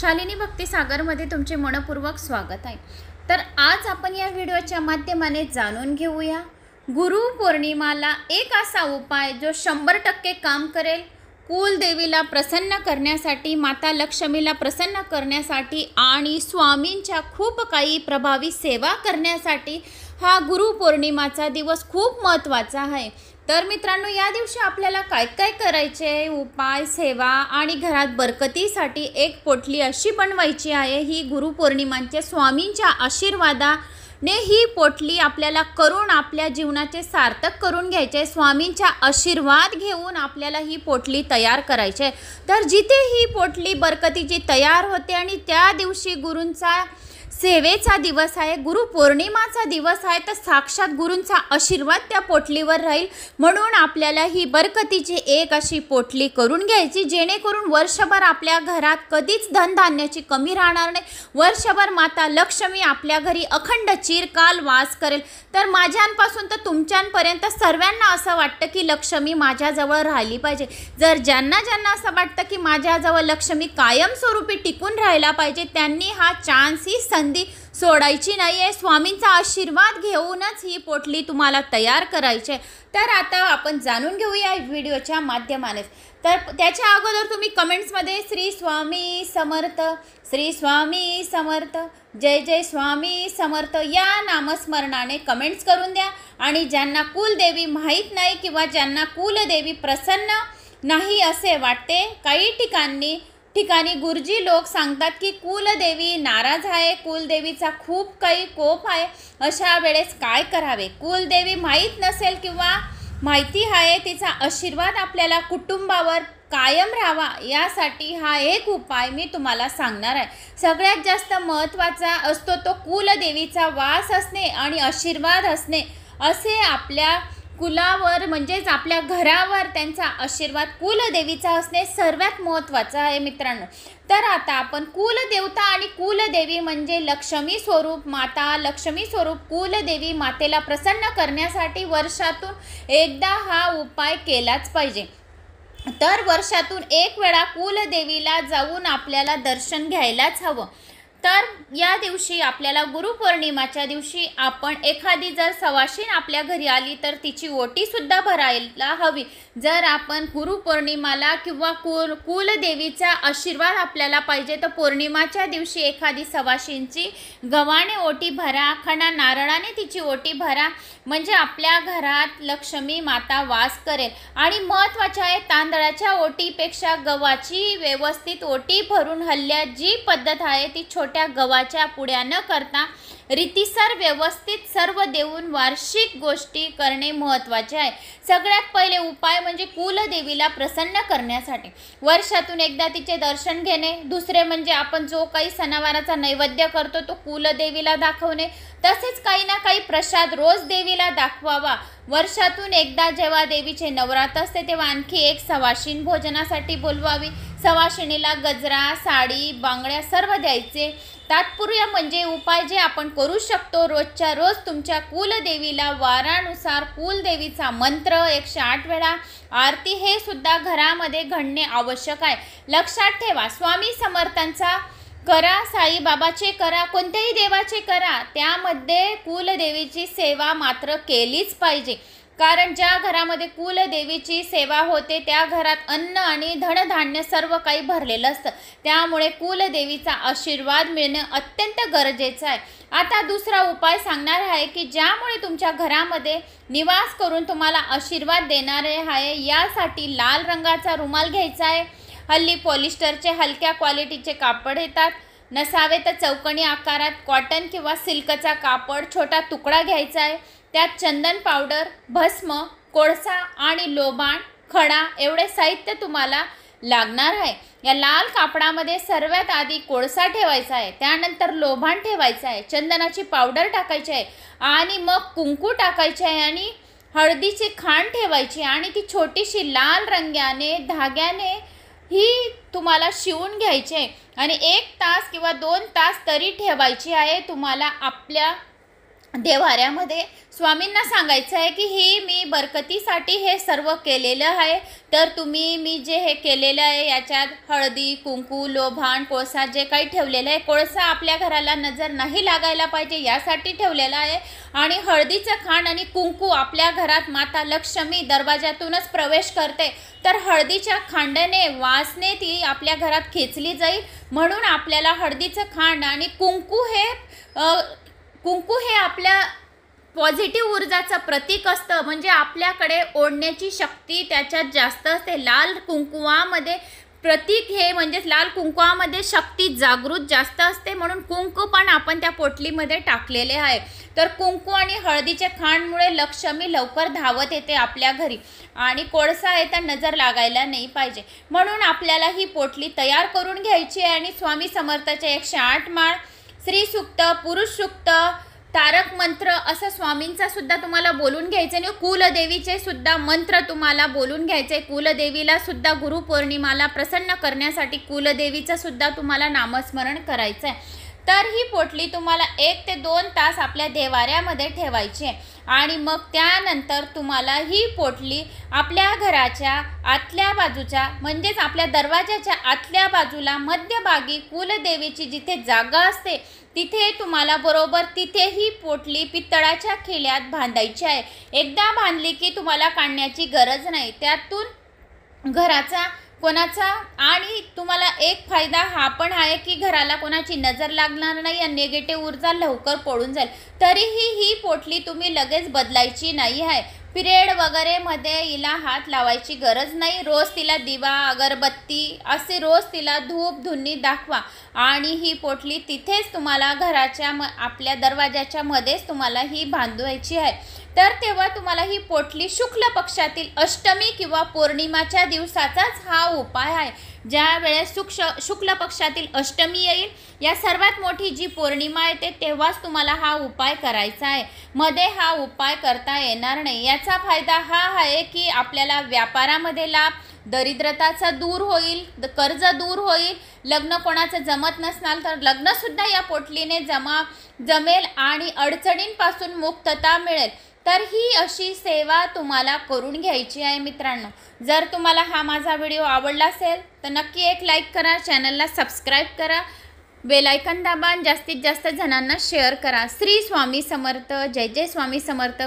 शालिनी भक्ती तुमचे मनपूर्वक स्वागत आहे तर आज आपण या व्हिडिओच्या माध्यमाने जाणून घेऊया गुरु पौर्णिमाला एक असा उपाय जो शंभर टक्के काम करेल कुलदेवीला प्रसन्न करण्यासाठी माता लक्ष्मीला प्रसन्न करण्यासाठी आणि स्वामींच्या खूप काही प्रभावी सेवा करण्यासाठी हा गुरुपौर्णिमाचा दिवस खूप महत्त्वाचा आहे तर मित्रांनो या दिवशी आपल्याला काय काय करायचे उपाय सेवा आणि घरात बरकतीसाठी एक पोटली अशी बनवायची आहे ही गुरुपौर्णिमांच्या स्वामींच्या आशीर्वादाने ही पोटली आपल्याला करून आपल्या जीवनाचे सार्थक करून घ्यायचे स्वामींच्या आशीर्वाद घेऊन आपल्याला ही पोटली तयार करायचे तर जिथे ही पोटली बरकतीची तयार होते आणि त्या दिवशी गुरूंचा सेवेचा दिवस आहे गुरुपौर्णिमाचा दिवस आहे तर साक्षात गुरूंचा आशीर्वाद त्या पोटलीवर राहील म्हणून आपल्याला ही बरकतीची एक अशी पोटली करून घ्यायची जेणेकरून वर्षभर आपल्या घरात कधीच धनधान्याची कमी राहणार नाही वर्षभर माता लक्ष्मी आपल्या घरी अखंड चिरकाल वास करेल तर माझ्यांपासून तर तुमच्यापर्यंत सर्वांना असं वाटतं की लक्ष्मी माझ्याजवळ राहिली पाहिजे जर ज्यांना ज्यांना असं वाटतं की माझ्याजवळ लक्ष्मी कायमस्वरूपी टिकून राहायला पाहिजे त्यांनी हा चान्स ही सं बंदी सोडायची नाही आहे स्वामींचा आशीर्वाद घेऊनच ही पोटली तुम्हाला तयार करायची आहे तर आता आपण जाणून घेऊया व्हिडिओच्या माध्यमाने तर त्याच्या अगोदर तुम्ही कमेंट्समध्ये श्री स्वामी समर्थ श्री स्वामी समर्थ जय जय स्वामी समर्थ या नामस्मरणाने कमेंट्स करून द्या आणि ज्यांना कुलदेवी माहीत नाही किंवा ज्यांना कुलदेवी प्रसन्न नाही असे वाटते काही ठिकाणी ठिकाणी गुरुजी लोक सांगतात की कुलदेवी नाराज आहे कुलदेवीचा खूप काही कोप आहे अशा वेळेस काय करावे कुलदेवी माहीत नसेल किंवा माहिती आहे तिचा आशीर्वाद आपल्याला कुटुंबावर कायम राहावा यासाठी हा एक उपाय मी तुम्हाला सांगणार आहे सगळ्यात जास्त महत्त्वाचा असतो तो कुलदेवीचा वास असणे आणि आशीर्वाद असणे असे आपल्या कुलावर म्हणजेच आपल्या घरावर त्यांचा आशीर्वाद कुलदेवीचा असणे सर्वात महत्त्वाचं आहे मित्रांनो तर आता आपण कुलदेवता आणि कुलदेवी म्हणजे लक्ष्मी स्वरूप माता लक्ष्मी स्वरूप कुलदेवी मातेला प्रसन्न करण्यासाठी वर्षातून एकदा हा उपाय केलाच पाहिजे तर वर्षातून एक वेळा कुलदेवीला जाऊन आपल्याला दर्शन घ्यायलाच हवं तर या दिवशी आपल्याला गुरुपौर्णिमाच्या दिवशी आपण एखादी जर सवाशीन आपल्या घरी आली तर तिची ओटीसुद्धा भरायला हवी जर आपण गुरुपौर्णिमाला किंवा कुल कुलदेवीचा आशीर्वाद आपल्याला पाहिजे तर पौर्णिमाच्या दिवशी एखादी सवाशींची गव्हाणे ओटी भरा खणा नारळाने तिची ओटी भरा म्हणजे आपल्या घरात लक्ष्मी माता वास करेल आणि महत्त्वाचे आहे तांदळाच्या ओटीपेक्षा गव्हाची व्यवस्थित ओटी भरून हल्ल्यात जी पद्धत आहे ती छोटी मोठ्या गव्हाच्या पुड्या न करता रीतीसर व्यवस्थित सर्व देऊन वार्षिक गोष्टी करणे महत्त्वाचे आहे सगळ्यात पहिले उपाय म्हणजे कुलदेवीला प्रसन्न करण्यासाठी वर्षातून एकदा तिचे दर्शन घेणे दुसरे म्हणजे आपण जो काही सणावाराचा नैवेद्य करतो तो कुलदेवीला दाखवणे तसेच काही ना काही प्रसाद रोज देवीला दाखवावा वर्षातून एकदा जेव्हा देवीचे नवरात्र असते तेव्हा आणखी एक सवाशीण भोजनासाठी बोलवावी सवाशिणीला गजरा साडी बांगड्या सर्व द्यायचे तात्पुर्य म्हणजे उपाय जे आपण करू शकतो रोजच्या रोज तुमच्या कुलदेवीला वारानुसार कुलदेवीचा मंत्र एकशे आठ वेळा आरती हे सुद्धा घरामध्ये घडणे आवश्यक आहे लक्षात ठेवा स्वामी समर्थांचा करा साईबाबाचे करा कोणत्याही देवाचे करा त्यामध्ये कुलदेवीची सेवा मात्र केलीच पाहिजे कारण ज्या घरामध्ये कुलदेवीची सेवा होते त्या घरात अन्न आणि धनधान्य सर्व काही भरलेलं असतं त्यामुळे कुलदेवीचा आशीर्वाद मिळणं अत्यंत गरजेचं आहे आता दुसरा उपाय सांगणार आहे की ज्यामुळे तुमच्या घरामध्ये निवास करून तुम्हाला आशीर्वाद देणारे आहे यासाठी लाल रंगाचा रुमाल घ्यायचा आहे हल्ली पॉलिस्टरचे हलक्या क्वालिटीचे कापड येतात नसावे तर चौकणी आकारात कॉटन किंवा सिल्कचा कापड छोटा तुकडा घ्यायचा आहे त्यात चंदन पावडर भस्म कोळसा आणि लोबाण खडा एवढे साहित्य तुम्हाला लागणार आहे या लाल कापडामध्ये सर्वात आधी कोळसा ठेवायचा आहे त्यानंतर लोभाण ठेवायचं आहे चंदनाची पावडर टाकायची आहे आणि मग कुंकू टाकायचे आहे आणि हळदीची खाण ठेवायची आणि ती छोटीशी लाल रंग्याने धाग्याने ही तुम्हाला शिवून घ्यायचे आहे आणि एक तास किंवा दोन तास तरी ठेवायची आहे तुम्हाला आपल्या देवाऱ्यामध्ये स्वामींना सांगायचं आहे की ही मी बरकतीसाठी हे सर्व केलेलं आहे तर तुम्ही मी जे हे केलेलं आहे याच्यात हळदी कुंकू लोभान कोळसा जे काही ठेवलेलं आहे कोळसा आपल्या घराला नजर नाही लागायला पाहिजे यासाठी ठेवलेला आहे आणि हळदीचं खाण आणि कुंकू आपल्या घरात माता लक्ष्मी दरवाजातूनच प्रवेश करते तर हळदीच्या खांड्याने वासने ती आपल्या घरात खेचली जाईल म्हणून आपल्याला हळदीचं खांड आणि कुंकू हे कुंकू हे आपल्या पॉझिटिव्ह ऊर्जाचं प्रतीक असतं म्हणजे आपल्याकडे ओढण्याची शक्ती त्याच्यात जास्त असते लाल कुंकुवामध्ये प्रतीक हे म्हणजेच लाल कुंकुवामध्ये शक्ती जागृत जास्त असते म्हणून कुंकू पण आपण त्या पोटलीमध्ये टाकलेले आहे तर कुंकू आणि हळदीच्या खाणमुळे लक्ष्मी लवकर धावत येते आपल्या घरी आणि कोळसा आहे नजर लागायला नाही पाहिजे म्हणून आपल्याला ही पोटली तयार करून घ्यायची आहे आणि स्वामी समर्थाच्या एकशे आठ माळ स्त्री सुक्त पुरुष सुक्त तारक मंत्र असं स्वामींचा सुद्धा तुम्हाला बोलून घ्यायचं आणि कुलदेवीचे सुद्धा मंत्र तुम्हाला बोलून घ्यायचे कुलदेवीला सुद्धा गुरुपौर्णिमाला प्रसन्न करण्यासाठी कुलदेवीचं सुद्धा तुम्हाला नामस्मरण करायचं आहे तर ही पोटली तुम्हाला एक ते दोन तास आपल्या देवाऱ्यामध्ये ठेवायची आहे आणि मग त्यानंतर तुम्हाला ही पोटली आपल्या घराच्या आतल्या बाजूच्या म्हणजेच आपल्या दरवाजाच्या आतल्या बाजूला मध्यभागी कुलदेवीची जिथे जागा असते तिथे तुम्हाला बरोबर तिथे ही पोटली पितळाच्या खिल्यात बांधायची आहे एकदा बांधली की तुम्हाला काढण्याची गरज नाही त्यातून घराचा कोणाचा आणि तुम्हाला एक फायदा हा पण आहे की घराला कोणाची नजर लागणार नाही आणि निगेटिव्ह ऊर्जा लवकर पडून जाईल तरीही ही पोटली तुम्ही लगेच बदलायची नाही आहे पिरियड वगैरेमध्ये हिला हात लावायची गरज नाही रोज तिला दिवा अगरबत्ती असे रोज तिला धूप धुनी दाखवा आणि ही पोटली तिथेच तुम्हाला घराच्या म आपल्या दरवाजाच्या तुम्हाला ही बांधवायची आहे तर तेव्हा तुम्हाला ही पोटली शुक्ल पक्षातील अष्टमी किंवा पौर्णिमाच्या दिवसाचाच हा उपाय आहे ज्या वेळेस शुक्ष शुक्ल पक्षातील अष्टमी येईल या सर्वात मोठी जी पौर्णिमा येते तेव्हाच तुम्हाला हा उपाय करायचा आहे मध्ये हा उपाय करता येणार नाही याचा फायदा हा आहे की आपल्याला व्यापारामध्ये लाभ दरिद्रताचा दूर होईल कर्ज दूर होईल लग्न कोणाचं जमत नसणार तर लग्नसुद्धा या पोटलीने जमा जमेल आणि अडचणींपासून मुक्तता मिळेल तर ही अशी सेवा तुम्हाला करून घ्यायची आहे मित्रांनो जर तुम्हाला हा माझा व्हिडिओ आवडला असेल तर नक्की एक लाईक करा चॅनलला सबस्क्राईब करा बेलायकन दाबा जास्तीत जास्त जणांना शेअर करा श्री स्वामी समर्थ जय जय स्वामी समर्थ